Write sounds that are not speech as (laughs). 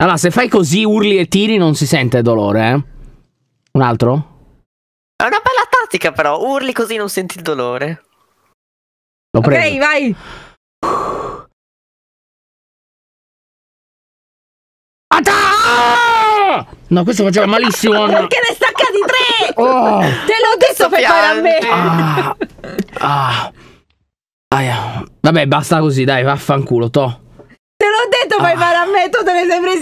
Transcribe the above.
Allora, se fai così, urli e tiri, non si sente dolore, eh? Un altro? È una bella tattica, però. Urli così non senti il dolore. Lo ok, vai! Ata! No, questo faceva malissimo. (laughs) Perché ne staccati tre? Oh. Te l'ho detto per fare a me. Ah. Ah. Vabbè, basta così, dai, vaffanculo, to. Te l'ho detto, fai ah. fare a me, tu te ne sei preso.